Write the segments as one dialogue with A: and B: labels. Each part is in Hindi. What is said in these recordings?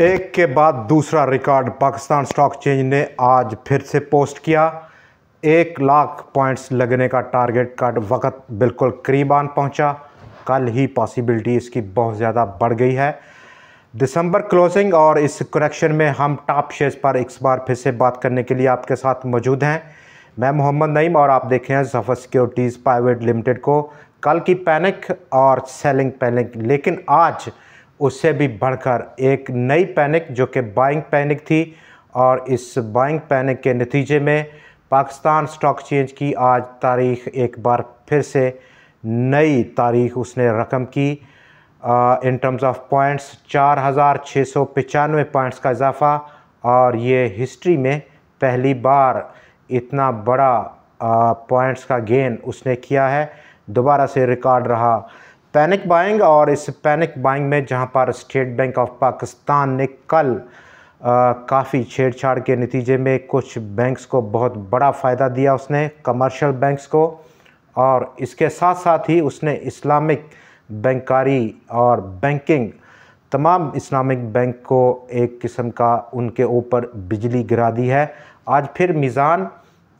A: एक के बाद दूसरा रिकॉर्ड पाकिस्तान स्टॉक चेंज ने आज फिर से पोस्ट किया एक लाख पॉइंट्स लगने का टारगेट का वक्त बिल्कुल करीब आन पहुँचा कल ही पॉसिबिलिटी इसकी बहुत ज़्यादा बढ़ गई है दिसंबर क्लोजिंग और इस करेक्शन में हम टॉप शेयर्स पर एक बार फिर से बात करने के लिए आपके साथ मौजूद हैं मैं मोहम्मद नईम और आप देख रहे हैं जफर सिक्योरिटीज़ प्राइवेट लिमिटेड को कल की पैनिक और सेलिंग पैनिक लेकिन आज उससे भी बढ़कर एक नई पैनिक जो कि बाइंग पैनिक थी और इस बाइंग पैनिक के नतीजे में पाकिस्तान स्टॉक चेंज की आज तारीख एक बार फिर से नई तारीख उसने रकम की इन टर्म्स ऑफ पॉइंट्स चार हज़ार छः सौ पचानवे पॉइंट्स का इजाफा और ये हिस्ट्री में पहली बार इतना बड़ा पॉइंट्स का गेन उसने किया है दोबारा से रिकॉर्ड रहा पैनिक बाइंग और इस पैनिक बाइंग में जहां पर स्टेट बैंक ऑफ पाकिस्तान ने कल काफ़ी छेड़छाड़ के नतीजे में कुछ बैंक्स को बहुत बड़ा फ़ायदा दिया उसने कमर्शियल बैंक्स को और इसके साथ साथ ही उसने इस्लामिक बैंकारी और बैंकिंग तमाम इस्लामिक बैंक को एक किस्म का उनके ऊपर बिजली गिरा दी है आज फिर मिज़ान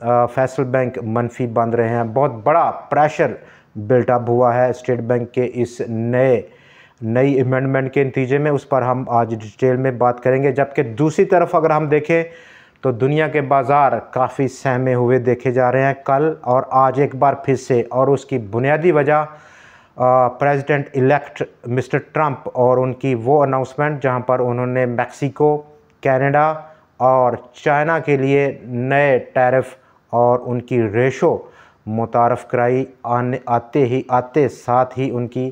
A: फैसल बैंक मनफी बंद रहे हैं बहुत बड़ा प्रेशर बिल्टअप हुआ है स्टेट बैंक के इस नए नई अमेंडमेंट के नतीजे में उस पर हम आज डिटेल में बात करेंगे जबकि दूसरी तरफ अगर हम देखें तो दुनिया के बाज़ार काफ़ी सहमे हुए देखे जा रहे हैं कल और आज एक बार फिर से और उसकी बुनियादी वजह प्रेसिडेंट इलेक्ट मिस्टर ट्रंप और उनकी वो अनाउंसमेंट जहां पर उन्होंने मेक्सिको कनाडा और चाइना के लिए नए टैरिफ और उनकी रेशो मुतारफ़ कराई आने आते ही आते साथ ही उनकी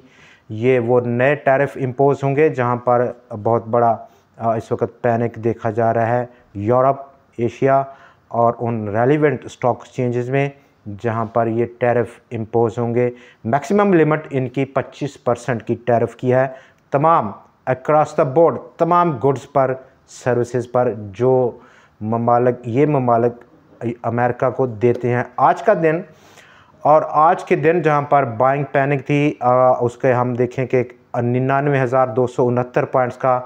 A: ये वो नए टैरिफ इम्पोज़ होंगे जहाँ पर बहुत बड़ा इस वक्त पैनिक देखा जा रहा है यूरोप एशिया और उन रेलिवेंट स्टॉक चेंजेस में जहाँ पर ये टैरिफ इम्पोज़ होंगे मैक्सिमम लिमिट इनकी 25 परसेंट की टैरिफ की है तमाम अक्रॉस द बोर्ड तमाम गुड्स पर सर्विसेज पर जो ममालक ये ममालक अमेरिका को देते हैं आज का दिन और आज के दिन जहां पर बाइंग पैनिक थी आ, उसके हम देखें कि निन्यानवे हज़ार दो सौ उनहत्तर पॉइंट्स का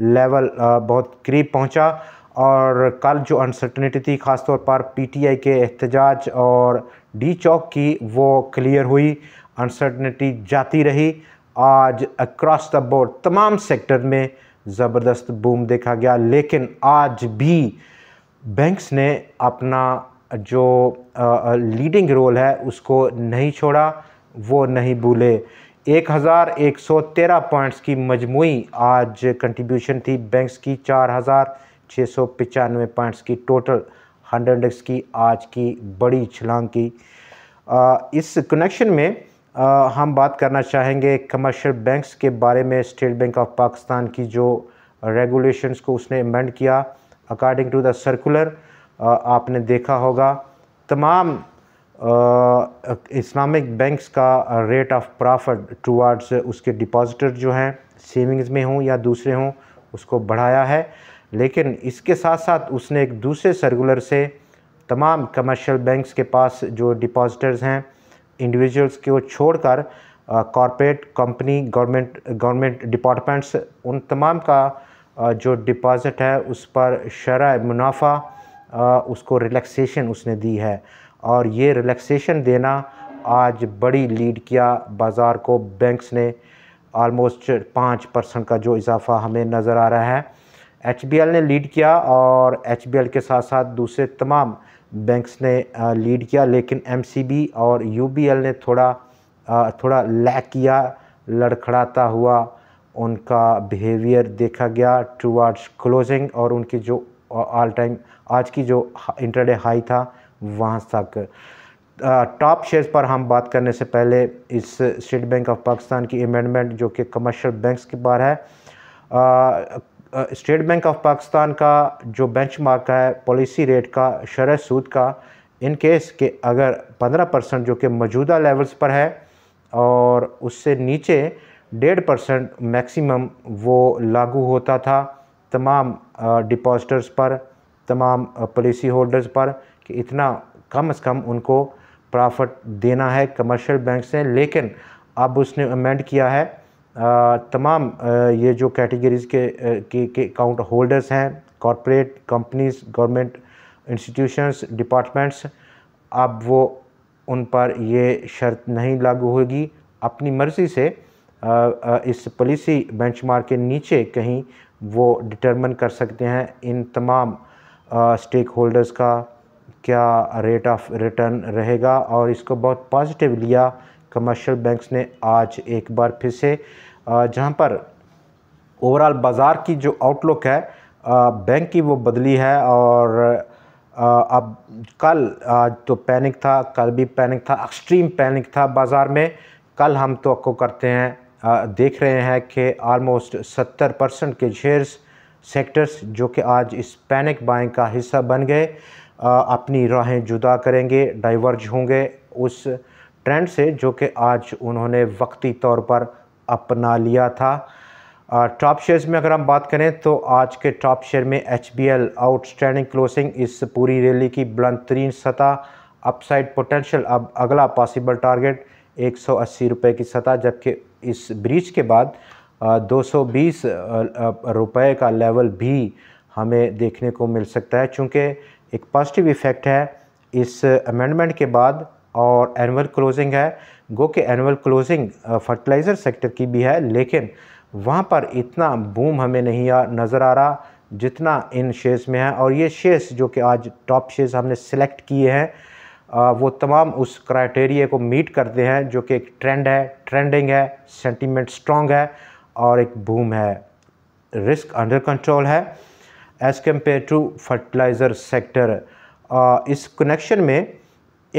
A: लेवल आ, बहुत करीब पहुंचा और कल जो अनसर्टनिटी थी ख़ासतौर पर पीटीआई के एहतजाज और डी चौक की वो क्लियर हुई अनसर्टनिटी जाती रही आज अक्रॉस द बोर्ड तमाम सेक्टर में ज़बरदस्त बूम देखा गया लेकिन आज भी बैंक्स ने अपना जो लीडिंग रोल है उसको नहीं छोड़ा वो नहीं भूले 1113 पॉइंट्स की मजमू आज कंट्रीब्यूशन थी बैंक्स की चार हज़ार छः सौ पचानवे पॉइंट्स की टोटल हंड्रेड एक्स की आज की बड़ी छलांग की इस कनेक्शन में आ, हम बात करना चाहेंगे कमर्शियल बैंक्स के बारे में स्टेट बैंक ऑफ पाकिस्तान की जो रेगुलेशंस को उसने अमेंड किया अकॉर्डिंग टू द सर्कुलर आपने देखा होगा तमाम इस्लामिक uh, बैंक्स का रेट ऑफ प्रॉफिट टूवर्ड्स उसके डिपॉजिटर जो हैं सेविंग्स में हों या दूसरे हों उसको बढ़ाया है लेकिन इसके साथ साथ उसने एक दूसरे सर्कुलर से तमाम कमर्शियल बैंक्स के पास जो डिपॉजिटर्स हैं इंडिविजुअल्स को छोड़कर corporate company government government departments उन तमाम का जो डिपॉज़िट है उस पर शरा मुनाफा उसको रिलैक्सेशन उसने दी है और ये रिलैक्सेशन देना आज बड़ी लीड किया बाज़ार को बैंक्स ने आलमोस्ट पाँच परसेंट का जो इजाफा हमें नज़र आ रहा है एच ने लीड किया और एच के साथ साथ दूसरे तमाम बैंक्स ने लीड किया लेकिन एम और यू ने थोड़ा थोड़ा लैक किया लड़खड़ाता हुआ उनका बिहेवियर देखा गया टूवर्ड्स क्लोजिंग और उनकी जो ऑल टाइम आज की जो इंटरडे हाई था वहाँ तक टॉप शेयर्स पर हम बात करने से पहले इस स्टेट बैंक ऑफ पाकिस्तान की अमेंडमेंट जो कि कमर्शियल बैंक्स के बार है स्टेट बैंक ऑफ पाकिस्तान का जो बेंचमार्क है पॉलिसी रेट का शरह सूद का इन केस के अगर 15 परसेंट जो कि मौजूदा लेवल्स पर है और उससे नीचे डेढ़ परसेंट मैक्सिमम वो लागू होता था तमाम डिपॉजिटर्स पर तमाम पॉलिसी होल्डर्स पर कि इतना कम से कम उनको प्रॉफिट देना है कमर्शियल बैंक से लेकिन अब उसने अमेंड किया है तमाम ये जो कैटेगरीज़ के के अकाउंट होल्डर्स हैं corporate companies government institutions departments अब वो उन पर ये शर्त नहीं लागू होगी अपनी मर्ज़ी से इस पॉलिसी बेंचमार्क के नीचे कहीं वो डिटरमिन कर सकते हैं इन तमाम स्टेक होल्डर्स का क्या रेट ऑफ रिटर्न रहेगा और इसको बहुत पॉजिटिव लिया कमर्शियल बैंक्स ने आज एक बार फिर से जहां पर ओवरऑल बाज़ार की जो आउटलुक है बैंक की वो बदली है और अब कल आज तो पैनिक था कल भी पैनिक था एक्सट्रीम पैनिक था बाज़ार में कल हम तो करते हैं देख रहे हैं कि आलमोस्ट 70 परसेंट के शेयर्स सेक्टर्स जो कि आज इस पैनिक बाइंग का हिस्सा बन गए अपनी राहें जुदा करेंगे डाइवर्ज होंगे उस ट्रेंड से जो कि आज उन्होंने वक्ती तौर पर अपना लिया था टॉप शेयर्स में अगर हम बात करें तो आज के टॉप शेयर में H B L outstanding closing इस पूरी रैली की बुलंद तरीन सतह अपसाइड पोटेंशियल अब अगला पॉसिबल टारगेट एक सौ अस्सी रुपये की सतह जबकि इस ब्रिज के बाद दो सौ का लेवल भी हमें देखने को मिल सकता है चूँकि एक पॉजिटिव इफ़ेक्ट है इस अमेंडमेंट के बाद और एनअल क्लोजिंग है गो के एनुअल क्लोजिंग फर्टिलाइज़र सेक्टर की भी है लेकिन वहाँ पर इतना बूम हमें नहीं आ, नज़र आ रहा जितना इन शेयर्स में है और ये शेयर्स जो कि आज टॉप शेयर्स हमने सेलेक्ट किए हैं वो तमाम उस क्राइटेरिया को मीट करते हैं जो कि एक ट्रेंड है ट्रेंडिंग है सेंटीमेंट स्ट्रॉन्ग है और एक बूम है रिस्क अंडर कंट्रोल है as compare to fertiliser sector इस कनेक्शन में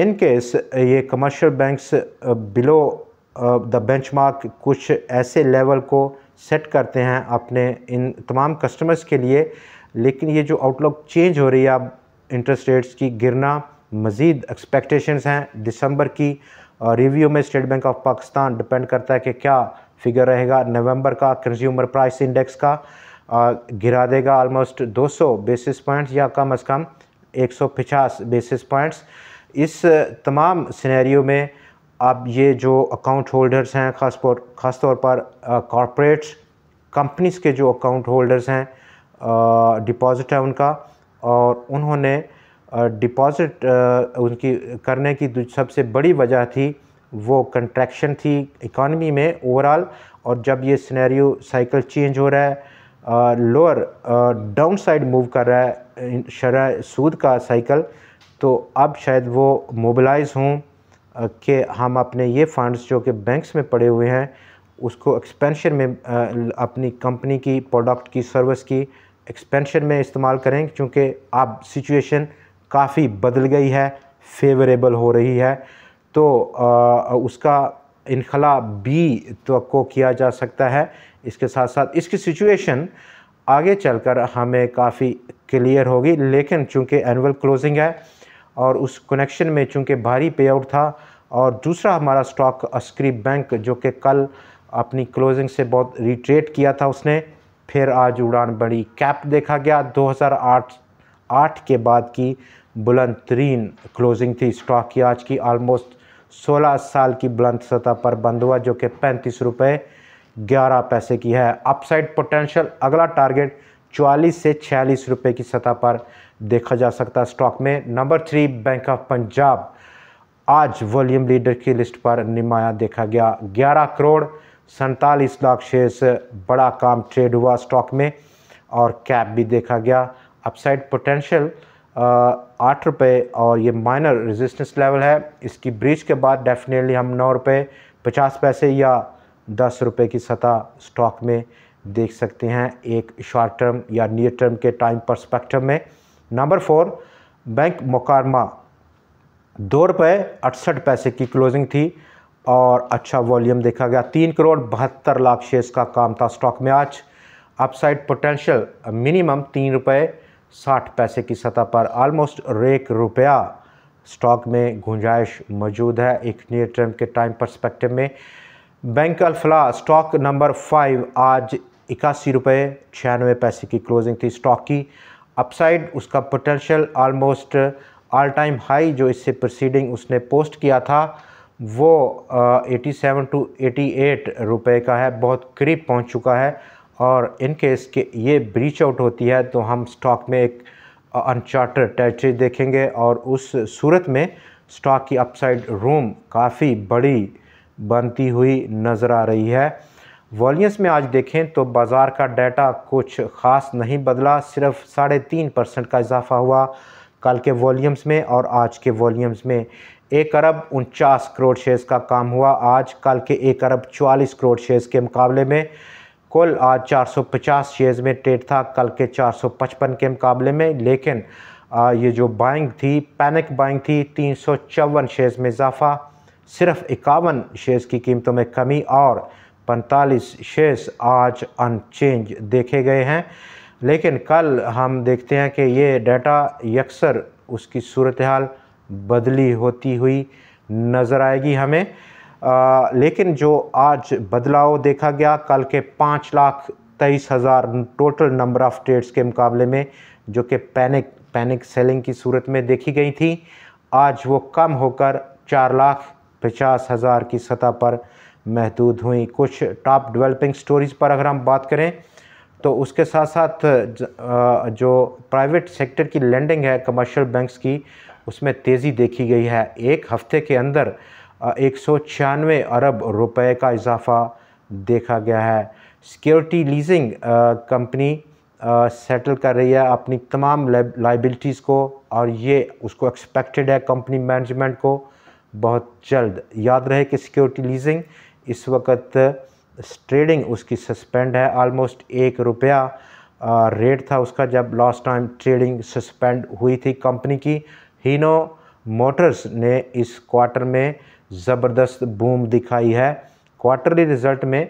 A: इन केस ये commercial banks below the benchmark कुछ ऐसे लेवल को सेट करते हैं अपने इन तमाम कस्टमर्स के लिए लेकिन ये जो आउटलुक चेंज हो रही है अब इंटरेस्ट रेट्स की गिरना मज़ीद एक्सपेक्टेशंस हैं दिसंबर की रिव्यू में State Bank of Pakistan depend करता है कि क्या फिगर रहेगा नवंबर का कंज्यूमर प्राइस इंडेक्स का गिरा देगा ऑलमोस्ट 200 बेसिस पॉइंट्स या कम अज़ कम 150 बेसिस पॉइंट्स इस तमाम सिनेरियो में अब ये जो अकाउंट होल्डर्स हैं खास पर ख़ास तौर पर कॉरपोरेट्स कंपनीज़ के जो अकाउंट होल्डर्स हैं डिपॉजिट है उनका और उन्होंने डिपॉज़िट उनकी करने की सबसे बड़ी वजह थी वो कंट्रैक्शन थी इकॉनमी में ओवरऑल और जब ये सिनेरियो साइकिल चेंज हो रहा है लोअर डाउन साइड मूव कर रहा है शरा सूद का साइकिल तो अब शायद वो मोबलाइज़ हों कि हम अपने ये फ़ंड्स जो कि बैंक्स में पड़े हुए हैं उसको एक्सपेंशन में अपनी कंपनी की प्रोडक्ट की सर्विस की एक्सपेंशन में इस्तेमाल करें क्योंकि अब सिचुएशन काफ़ी बदल गई है फेवरेबल हो रही है तो आ, उसका इनखला भी तो को किया जा सकता है इसके साथ साथ इसकी सिचुएशन आगे चलकर हमें काफ़ी क्लियर होगी लेकिन चूंकि एनुअल क्लोजिंग है और उस कनेक्शन में चूंकि भारी पे आउट था और दूसरा हमारा स्टॉक अस्क्री बैंक जो कि कल अपनी क्लोजिंग से बहुत रिट्रेट किया था उसने फिर आज उड़ान बड़ी कैप देखा गया 2008 आठ के बाद की बुलंद तरीन क्लोजिंग थी स्टॉक की आज की आलमोस्ट 16 साल की बुलंद सतह पर बंद हुआ जो कि पैंतीस रुपये ग्यारह पैसे की है अपसाइड पोटेंशियल अगला टारगेट चवालीस से छियालीस रुपये की सतह पर देखा जा सकता है स्टॉक में number three Bank of Punjab आज वॉल्यूम लीडर की लिस्ट पर निमाया देखा गया 11 करोड़ सैंतालीस लाख शेयर्स बड़ा काम ट्रेड हुआ स्टॉक में और कैप भी देखा गया अपसाइड पोटेंशियल आठ रुपये और ये माइनर रेजिस्टेंस लेवल है इसकी ब्रिज के बाद डेफिनेटली हम नौ रुपये पचास पैसे या दस रुपये की सतह स्टॉक में देख सकते हैं एक शॉर्ट टर्म या नियर टर्म के टाइम परस्पेक्टिव में नंबर फोर बैंक मकारमा दो रुपये अड़सठ पैसे की क्लोजिंग थी और अच्छा वॉल्यूम देखा गया तीन करोड़ बहत्तर लाख शेयर्स का काम था स्टॉक में आज अपसाइड पोटेंशियल मिनिमम तीन रुपये साठ पैसे की सतह पर आलमोस्ट रेक रुपया स्टॉक में गुंजाइश मौजूद है एक नियर टर्म के टाइम परस्पेक्टिव में bank Alfalah stock number five आज इक्यासी रुपये छियानवे पैसे की क्लोजिंग थी स्टॉक की अपसाइड उसका potential almost all time high जो इससे प्रोसीडिंग उसने पोस्ट किया था वो eighty seven to eighty eight रुपये का है बहुत करीब पहुंच चुका है और इन केस के ये ब्रीच आउट होती है तो हम स्टॉक में एक अनचार्टेड टेरिटरी देखेंगे और उस सूरत में स्टॉक की अपसाइड रूम काफ़ी बड़ी बनती हुई नज़र आ रही है वॉल्यूम्स में आज देखें तो बाज़ार का डाटा कुछ ख़ास नहीं बदला सिर्फ साढ़े तीन परसेंट का इजाफा हुआ कल के वॉल्यूम्स में और आज के वॉल्यूम्स में एक अरब उनचास करोड़ शेयर्स का काम हुआ आज कल के एक अरब चवालीस करोड़ शेयर्स के मुकाबले में कुल आज 450 शेयर्स में ट्रेड था कल के 455 के मुकाबले में लेकिन आ, ये जो बाइंग थी पैनिक बाइंग थी तीन शेयर्स में इजाफा सिर्फ इक्यावन शेयर्स की कीमतों में कमी और 45 शेयर्स आज अनचेंज देखे गए हैं लेकिन कल हम देखते हैं कि ये डाटा यकसर उसकी सूरत हाल बदली होती हुई नज़र आएगी हमें लेकिन जो आज बदलाव देखा गया कल के पाँच लाख तेईस हज़ार टोटल नंबर ऑफ़ ट्रेड्स के मुकाबले में जो कि पैनिक पैनिक सेलिंग की सूरत में देखी गई थी आज वो कम होकर चार लाख पचास हज़ार की सतह पर महदूद हुई कुछ टॉप डेवलपिंग स्टोरीज़ पर अगर हम बात करें तो उसके साथ साथ जो प्राइवेट सेक्टर की लैंडिंग है कमर्शियल बैंक्स की उसमें तेज़ी देखी गई है एक हफ्ते के अंदर एक अरब रुपए का इजाफा देखा गया है सिक्योरिटी लीजिंग कंपनी सेटल कर रही है अपनी तमाम लाइबिलिटीज़ को और ये उसको एक्सपेक्टेड है कंपनी मैनेजमेंट को बहुत जल्द याद रहे कि सिक्योरिटी लीजिंग इस वक्त ट्रेडिंग उसकी सस्पेंड है आलमोस्ट एक रुपया रेट था उसका जब लास्ट टाइम ट्रेडिंग सस्पेंड हुई थी कंपनी की हीनो मोटर्स ने इस क्वार्टर में ज़बरदस्त बूम दिखाई है क्वार्टरली रिज़ल्ट में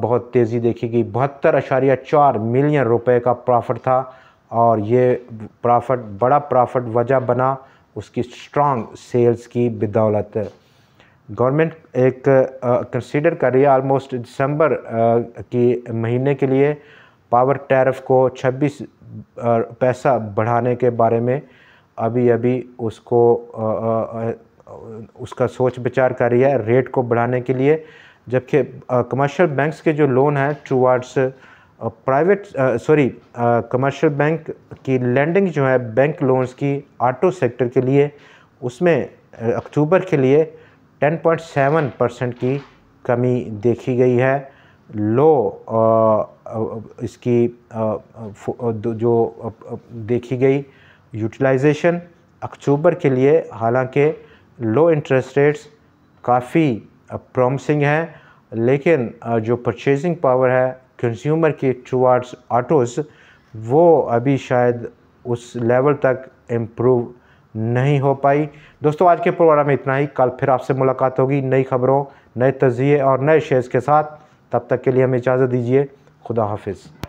A: बहुत तेज़ी देखी गई बहत्तर अशारिया चार मिलियन रुपए का प्रॉफिट था और ये प्रॉफिट बड़ा प्रॉफिट वजह बना उसकी स्ट्रॉन्ग सेल्स की बदौलत गवर्नमेंट एक कंसीडर कर रही है आलमोस्ट दिसंबर की महीने के लिए पावर टैरिफ को 26 पैसा बढ़ाने के बारे में अभी अभी उसको उसका सोच विचार कर रही है रेट को बढ़ाने के लिए जबकि कमर्शियल बैंक्स के जो लोन हैं towards private sorry commercial bank की लैंडिंग जो है बैंक लोन्स की ऑटो सेक्टर के लिए उसमें अक्टूबर के लिए 10.7 परसेंट की कमी देखी गई है लो आ, इसकी आ, जो देखी गई यूटिलाइजेशन अक्टूबर के लिए हालांकि लो इंटरेस्ट रेट्स काफ़ी प्रॉमिसिंग हैं लेकिन जो परचेजिंग पावर है कंज्यूमर की टूवर्ड्स ऑटोज़ वो अभी शायद उस लेवल तक इम्प्रूव नहीं हो पाई दोस्तों आज के प्रोग्राम में इतना ही कल फिर आपसे मुलाकात होगी नई खबरों नए तजिए और नए शेयर्स के साथ तब तक के लिए हमें इजाज़त दीजिए खुदा हाफिज़